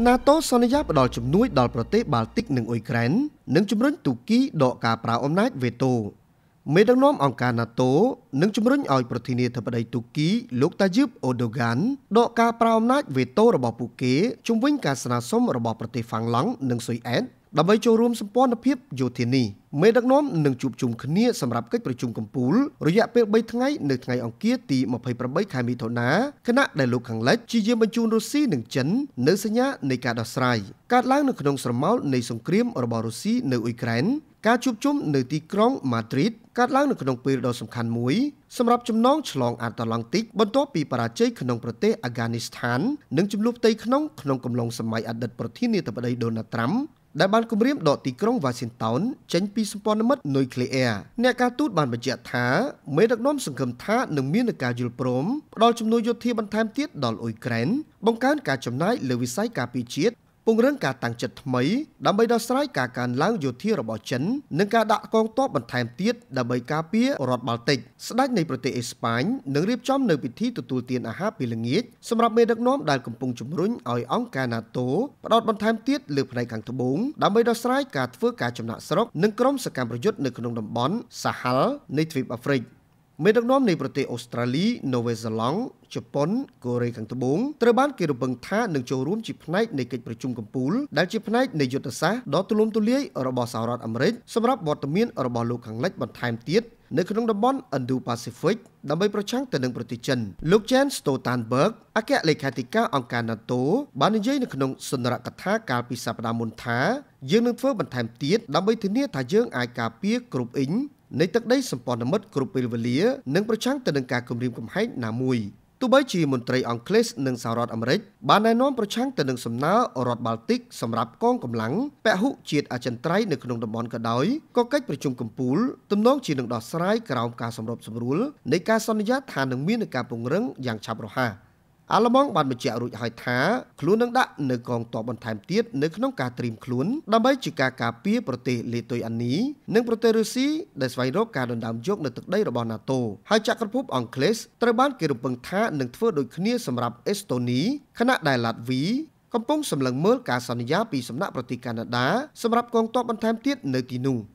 NATO សន្យាផ្ដល់ជំនួយដល់ប្រទេសបាល់ទិកនិងអ៊ុយក្រែននិងជំរុញទូគីដកការប្រើអំណាចវេតូមេដឹកនាំអង្គការ NATO នឹងជំរុញឲ្យ ប្រធានាធិបតីទូគី លោកតាយឹបអូដូហ្គានដកការប្រើអំណាចវេតូរបស់ពួកគេជំវិញការស្នើសុំរបស់ប្រទេសហ្វាំងឡង់និងស៊ុយអែតដើម្បីចូលរួមសម្ព័ន្ធភាពយោធានេះមេដឹកនាំនឹងជួបជុំគ្នាសម្រាប់កិច្ចប្រជុំកំពូលរយៈពេល3ថ្ងៃនៅថ្ងៃអង្គារទី28ខែមិថុនាគណៈដែលលោកខាងលិចជាយាមបញ្ជូនរុស្ស៊ីនិងចិននៅសញ្ញានៃការដោះស្រាយកើតឡើងនៅក្នុងស្រមោលនៃសង្គ្រាមរបស់រុស្ស៊ីនៅអ៊ុយក្រែនការជួបជុំនៅទីក្រុងម៉ាឌ្រីតកើតឡើងនៅក្នុងពេលដ៏សំខាន់មួយសម្រាប់ចំណងឆ្លងអាត្លង់តិកបន្ទាប់ពីបរាជ័យក្នុងប្រទេសអាហ្គានីស្ថាននិងចំនួនផ្ទៃក្នុងក្នុងកំឡុងសម័យអតីតប្រធានាធិបតីដូណាល់ត្រាំដែលបានគម្រាមដកទីក្រុង Washington ចេញពីសម្ព័ន្ធមិត្តនុយក្លេអ៊ែរអ្នកការទូតបានបញ្ជាក់ថាមេដឹកនាំសង្ឃឹមថានឹងមានការយល់ព្រមផ្ដល់ជំនួយយោធាបន្ថែមទៀតដល់អ៊ុយក្រែនបង្កើនការចំណាយលើវិស័យការពារជាតិពង្រឹងការតាំងចិត្តថ្មីដើម្បីដោះស្រាយការកើនឡើងយោធារបស់ចិននិងការដាក់កងទ័ពបន្ថែមទៀតដើម្បីការពាររដ្ឋបាល់ទិកស្ដេចនៃប្រទេសអេស្ប៉ាញនឹងរៀបចំនៅពិធីទទួលទានអាហារពេលល្ងាចសម្រាប់មេដឹកនាំដែលកំពុងជំរុញឲ្យអង្គការ NATO ផ្ដោតបន្ថែមទៀតលើផ្នែកខាងត្បូងដើម្បីដោះស្រាយការធ្វើការចំណាក់ស្រុកនិងក្រុមសកម្មប្រយុទ្ធនៅក្នុងតំបន់សាហែលនៃទ្វីបអាហ្វ្រិក។មេដឹកនាំនៃប្រទេសអូស្ត្រាលីនូវែលសេឡង់ជប៉ុនកូរ៉េខាងត្បូងត្រូវបានគេរំពឹងថានឹងចូលរួមជាផ្នែកនៃកិច្ចប្រជុំកំពូលដែលជាផ្នែកនៃយុទ្ធសាស្ត្រដ៏ទូលំទូលាយរបស់សហរដ្ឋអាមេរិកសម្រាប់វត្តមានរបស់លោកខាងលិចបន្ថែមទៀតនៅក្នុងតំបន់ Indo-Pacific ដើម្បីប្រឆាំងទៅនឹងប្រទេសចិនលោក Jens Stoltenberg អគ្គលេខាធិការអង្គការ NATO បាននិយាយនៅក្នុងសន្និរដ្ឋកថាកាលពីសប្តាហ៍មុនថាយើងនឹងធ្វើបន្ថែមទៀតដើម្បីធានាថាយើងអាចការពារគ្រប់អ៊ីងនៃទឹកដីសម្ព័ន្ធមិត្តគ្រប់ពេលវេលានិងប្រឆាំងទៅនឹងការគំរាមកំហែងណាមួយទោះបីជាមន្ត្រីអង់គ្លេសនិងសហរដ្ឋអាមេរិកបានណែនាំប្រឆាំងទៅនឹងសំណើរដ្ឋបាល់ទិកសម្រាប់កងកម្លាំងពហុជាតិអចិន្ត្រៃយ៍នៅក្នុងតំបន់ក៏ដោយក៏កិច្ចប្រជុំកំពូលទំនងជានឹងដោះស្រាយក្រោមការសម្របសម្រួលនៃការសន្យាថានឹងមានការពង្រឹងយ៉ាងឆាប់រហ័ស។អាល្លឺម៉ង់បានបញ្ជាក់រួចហើយថាខ្លួននឹងដាក់នៅកងទ័ពបន្ថែមទៀតនៅក្នុងការត្រៀមខ្លួនដើម្បីជាការការពារប្រទេសលេតុយអានីនិងប្រទេសរុស្ស៊ីដែលស្វែងរកការដណ្ដើមយកនៅទឹកដីរបស់ NATO ហើយចក្រភពអង់គ្លេសត្រូវបានគេរំពឹងថានឹងធ្វើដូចគ្នាសម្រាប់អេស្តូនីខណៈដែលឡាតវីកំពុងសម្លឹងមើលការសន្យាពីសំណាក់ប្រទេសកាណាដាសម្រាប់កងទ័ពបន្ថែមទៀតនៅទីនោះ។